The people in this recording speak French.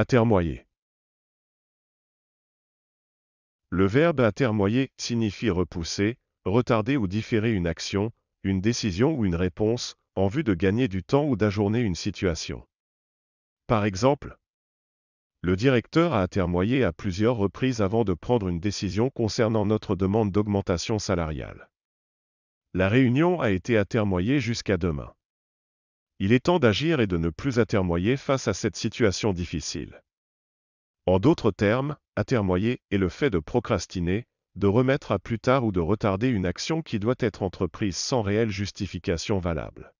Atermoyer. Le verbe atermoyer signifie repousser, retarder ou différer une action, une décision ou une réponse, en vue de gagner du temps ou d'ajourner une situation. Par exemple, le directeur a attermoyé à plusieurs reprises avant de prendre une décision concernant notre demande d'augmentation salariale. La réunion a été attermoyée jusqu'à demain. Il est temps d'agir et de ne plus atermoyer face à cette situation difficile. En d'autres termes, atermoyer est le fait de procrastiner, de remettre à plus tard ou de retarder une action qui doit être entreprise sans réelle justification valable.